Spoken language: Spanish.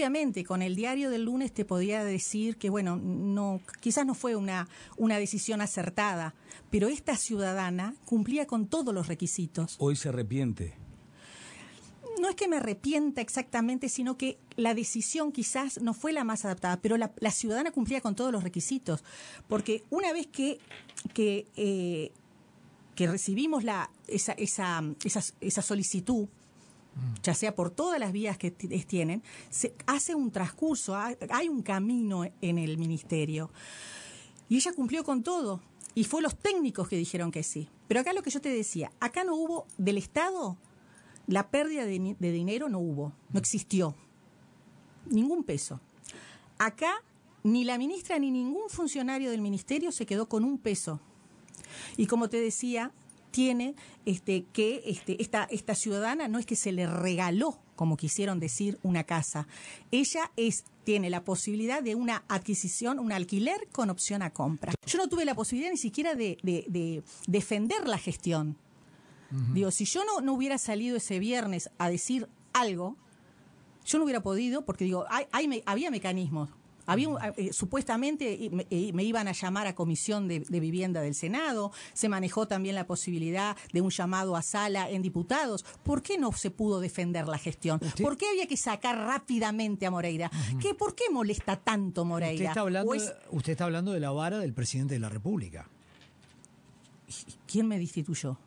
obviamente con el diario del lunes te podía decir que, bueno, no, quizás no fue una, una decisión acertada, pero esta ciudadana cumplía con todos los requisitos. Hoy se arrepiente no es que me arrepienta exactamente, sino que la decisión quizás no fue la más adaptada, pero la, ciudadana cumplía con todos los requisitos, porque una vez que, eh, recibimos la, esa, esa solicitud, Mm. ya sea por todas las vías que tienen, se hace un transcurso, hay un camino en el ministerio. Y ella cumplió con todo. Y fue los técnicos que dijeron que sí. Pero acá lo que yo te decía, acá no hubo del Estado, la pérdida de dinero no hubo, no existió. Ningún peso. Acá ni la ministra ni ningún funcionario del ministerio se quedó con un peso. Y como te decía, tiene este, que este, esta, esta ciudadana no es que se le regaló, como quisieron decir, una casa. Ella es tiene la posibilidad de una adquisición, un alquiler con opción a compra. Yo no tuve la posibilidad ni siquiera de, de, defender la gestión. Digo, si yo no, no hubiera salido ese viernes a decir algo, yo no hubiera podido, porque digo, había mecanismos Mm. Eh, supuestamente me, iban a llamar a comisión de, vivienda del Senado, se manejó también la posibilidad de un llamado a sala en diputados. ¿Por qué no se pudo defender la gestión? ¿Por qué había que sacar rápidamente a Moreira? ¿Qué, ¿Por qué molesta tanto Moreira? está, usted está hablando de la vara del presidente de la República. ¿Quién me destituyó?